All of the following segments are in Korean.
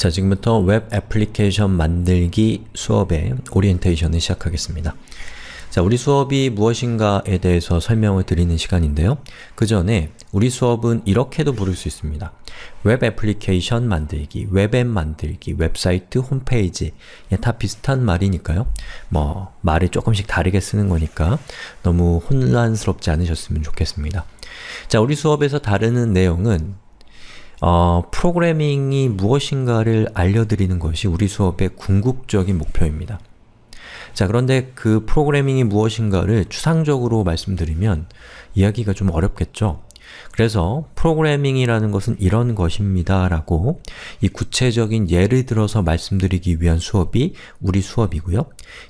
자, 지금부터 웹 애플리케이션 만들기 수업의 오리엔테이션을 시작하겠습니다. 자, 우리 수업이 무엇인가에 대해서 설명을 드리는 시간인데요. 그 전에 우리 수업은 이렇게도 부를 수 있습니다. 웹 애플리케이션 만들기, 웹앱 만들기, 웹사이트, 홈페이지 다 비슷한 말이니까요. 뭐, 말을 조금씩 다르게 쓰는 거니까 너무 혼란스럽지 않으셨으면 좋겠습니다. 자, 우리 수업에서 다루는 내용은 어, 프로그래밍이 무엇인가를 알려드리는 것이 우리 수업의 궁극적인 목표입니다. 자, 그런데 그 프로그래밍이 무엇인가를 추상적으로 말씀드리면 이야기가 좀 어렵겠죠? 그래서 프로그래밍이라는 것은 이런 것입니다 라고 이 구체적인 예를 들어서 말씀드리기 위한 수업이 우리 수업이고요.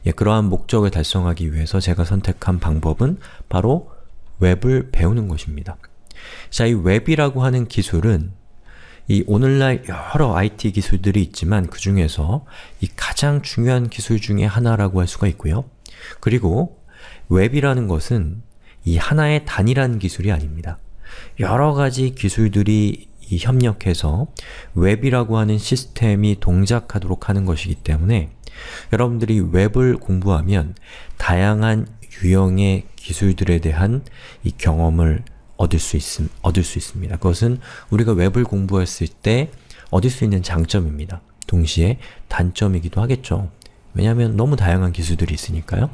예, 그러한 목적을 달성하기 위해서 제가 선택한 방법은 바로 웹을 배우는 것입니다. 자, 이 웹이라고 하는 기술은 이 오늘날 여러 IT 기술들이 있지만 그 중에서 이 가장 중요한 기술 중에 하나라고 할 수가 있고요. 그리고 웹이라는 것은 이 하나의 단일한 기술이 아닙니다. 여러 가지 기술들이 협력해서 웹이라고 하는 시스템이 동작하도록 하는 것이기 때문에 여러분들이 웹을 공부하면 다양한 유형의 기술들에 대한 이 경험을 얻을 수 있음, 얻을 수 있습니다. 그것은 우리가 웹을 공부했을 때 얻을 수 있는 장점입니다. 동시에 단점이기도 하겠죠. 왜냐하면 너무 다양한 기술들이 있으니까요.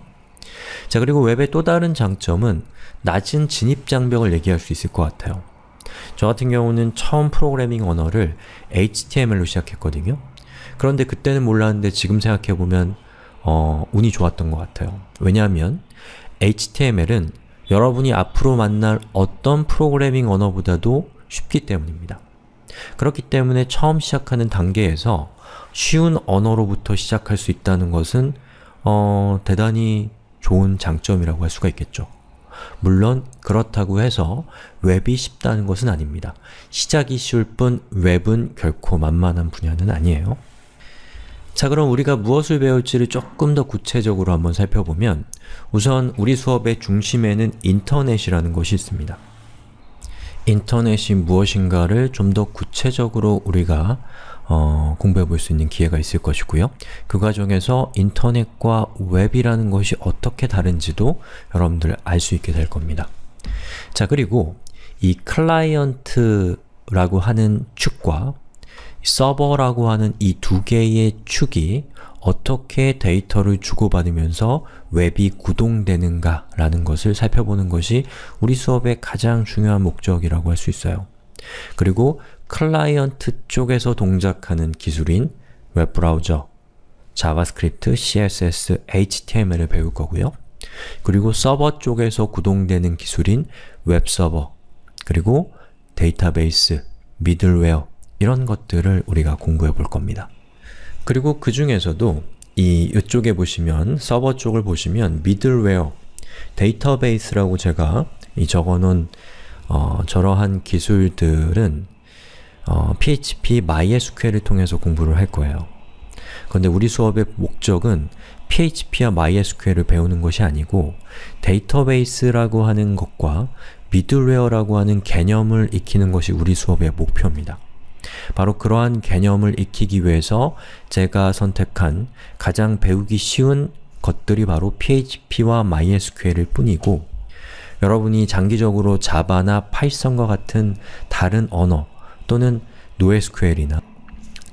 자, 그리고 웹의 또 다른 장점은 낮은 진입장벽을 얘기할 수 있을 것 같아요. 저 같은 경우는 처음 프로그래밍 언어를 HTML로 시작했거든요. 그런데 그때는 몰랐는데 지금 생각해보면 어, 운이 좋았던 것 같아요. 왜냐하면 HTML은 여러분이 앞으로 만날 어떤 프로그래밍 언어보다도 쉽기 때문입니다. 그렇기 때문에 처음 시작하는 단계에서 쉬운 언어로부터 시작할 수 있다는 것은 어, 대단히 좋은 장점이라고 할 수가 있겠죠. 물론 그렇다고 해서 웹이 쉽다는 것은 아닙니다. 시작이 쉬울 뿐 웹은 결코 만만한 분야는 아니에요. 자 그럼 우리가 무엇을 배울지를 조금 더 구체적으로 한번 살펴보면 우선 우리 수업의 중심에는 인터넷이라는 것이 있습니다. 인터넷이 무엇인가를 좀 더 구체적으로 우리가 어, 공부해 볼 수 있는 기회가 있을 것이고요. 그 과정에서 인터넷과 웹이라는 것이 어떻게 다른지도 여러분들 알 수 있게 될 겁니다. 자 그리고 이 클라이언트라고 하는 축과 서버라고 하는 이 두 개의 축이 어떻게 데이터를 주고받으면서 웹이 구동되는가 라는 것을 살펴보는 것이 우리 수업의 가장 중요한 목적이라고 할 수 있어요. 그리고 클라이언트 쪽에서 동작하는 기술인 웹브라우저, 자바스크립트, CSS, HTML을 배울 거고요. 그리고 서버 쪽에서 구동되는 기술인 웹서버, 그리고 데이터베이스, 미들웨어, 이런 것들을 우리가 공부해 볼 겁니다. 그리고 그 중에서도 이 이쪽에 보시면 서버 쪽을 보시면 미들웨어 데이터베이스라고 제가 이 적어놓은 어, 저러한 기술들은 어, PHP MySQL을 통해서 공부를 할 거예요. 그런데 우리 수업의 목적은 PHP와 MySQL을 배우는 것이 아니고 데이터베이스라고 하는 것과 미들웨어라고 하는 개념을 익히는 것이 우리 수업의 목표입니다. 바로 그러한 개념을 익히기 위해서 제가 선택한 가장 배우기 쉬운 것들이 바로 PHP와 MySQL일 뿐이고 여러분이 장기적으로 자바나 파이썬과 같은 다른 언어 또는 NoSQL이나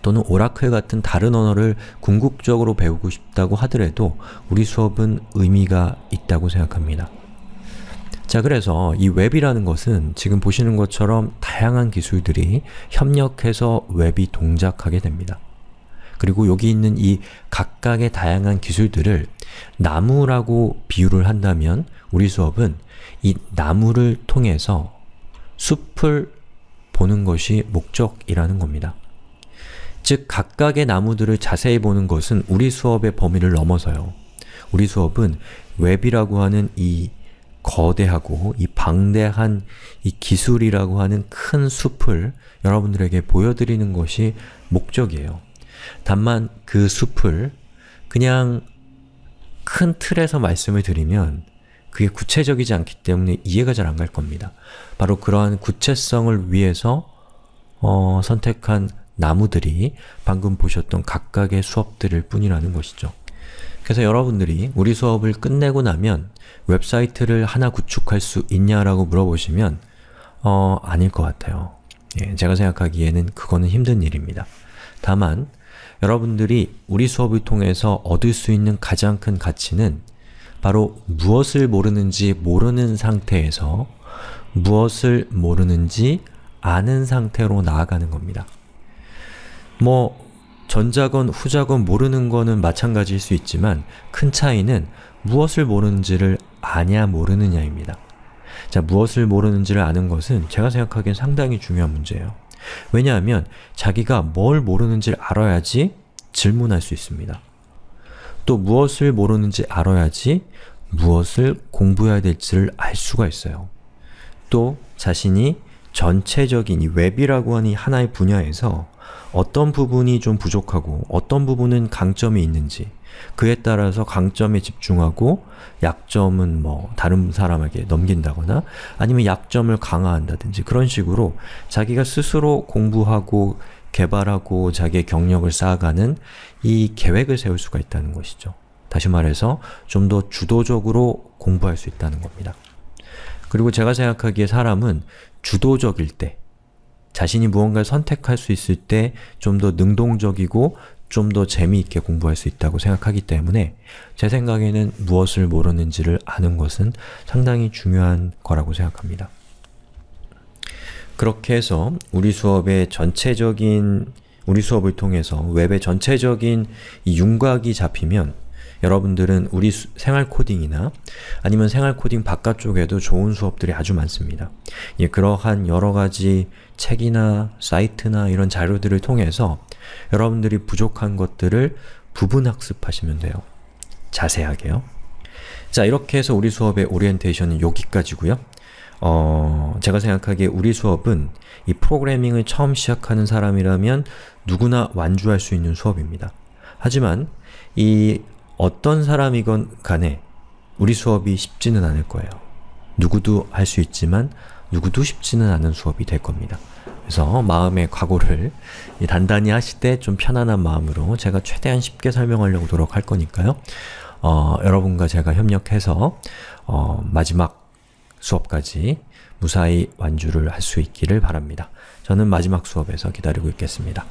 또는 오라클 같은 다른 언어를 궁극적으로 배우고 싶다고 하더라도 우리 수업은 의미가 있다고 생각합니다. 자, 그래서 이 웹이라는 것은 지금 보시는 것처럼 다양한 기술들이 협력해서 웹이 동작하게 됩니다. 그리고 여기 있는 이 각각의 다양한 기술들을 나무라고 비유를 한다면 우리 수업은 이 나무를 통해서 숲을 보는 것이 목적이라는 겁니다. 즉, 각각의 나무들을 자세히 보는 것은 우리 수업의 범위를 넘어서요. 우리 수업은 웹이라고 하는 이 거대하고 이 방대한 이 기술이라고 하는 큰 숲을 여러분들에게 보여드리는 것이 목적이에요. 다만 그 숲을 그냥 큰 틀에서 말씀을 드리면 그게 구체적이지 않기 때문에 이해가 잘 안 갈 겁니다. 바로 그러한 구체성을 위해서 어, 선택한 나무들이 방금 보셨던 각각의 수업들일 뿐이라는 것이죠. 그래서 여러분들이 우리 수업을 끝내고 나면 웹사이트를 하나 구축할 수 있냐라고 물어보시면 어, 아닐 것 같아요. 예, 제가 생각하기에는 그거는 힘든 일입니다. 다만 여러분들이 우리 수업을 통해서 얻을 수 있는 가장 큰 가치는 바로 무엇을 모르는지 모르는 상태에서 무엇을 모르는지 아는 상태로 나아가는 겁니다. 뭐 전자건 후자건 모르는 거는 마찬가지일 수 있지만 큰 차이는 무엇을 모르는지를 아냐 모르느냐입니다. 자, 무엇을 모르는지를 아는 것은 제가 생각하기엔 상당히 중요한 문제예요. 왜냐하면 자기가 뭘 모르는지를 알아야지 질문할 수 있습니다. 또 무엇을 모르는지 알아야지 무엇을 공부해야 될지를 알 수가 있어요. 또 자신이 전체적인 이 웹이라고 하는 하나의 분야에서 어떤 부분이 좀 부족하고 어떤 부분은 강점이 있는지 그에 따라서 강점에 집중하고 약점은 뭐 다른 사람에게 넘긴다거나 아니면 약점을 강화한다든지 그런 식으로 자기가 스스로 공부하고 개발하고 자기의 경력을 쌓아가는 이 계획을 세울 수가 있다는 것이죠. 다시 말해서 좀 더 주도적으로 공부할 수 있다는 겁니다. 그리고 제가 생각하기에 사람은 주도적일 때, 자신이 무언가를 선택할 수 있을 때 좀 더 능동적이고 좀 더 재미있게 공부할 수 있다고 생각하기 때문에 제 생각에는 무엇을 모르는지를 아는 것은 상당히 중요한 거라고 생각합니다. 그렇게 해서 우리 수업의 전체적인 우리 수업을 통해서 웹의 전체적인 이 윤곽이 잡히면 여러분들은 우리 수, 생활 코딩이나 아니면 생활 코딩 바깥쪽에도 좋은 수업들이 아주 많습니다. 예, 그러한 여러가지 책이나 사이트나 이런 자료들을 통해서 여러분들이 부족한 것들을 부분 학습하시면 돼요. 자세하게요. 자, 이렇게 해서 우리 수업의 오리엔테이션은 여기까지고요. 어, 제가 생각하기에 우리 수업은 이 프로그래밍을 처음 시작하는 사람이라면 누구나 완주할 수 있는 수업입니다. 하지만 이 어떤 사람이건 간에 우리 수업이 쉽지는 않을 거예요. 누구도 할 수 있지만 누구도 쉽지는 않은 수업이 될 겁니다. 그래서 마음의 각오를 단단히 하실 때 좀 편안한 마음으로 제가 최대한 쉽게 설명하려고 노력할 거니까요. 어, 여러분과 제가 협력해서 어, 마지막 수업까지 무사히 완주를 할 수 있기를 바랍니다. 저는 마지막 수업에서 기다리고 있겠습니다.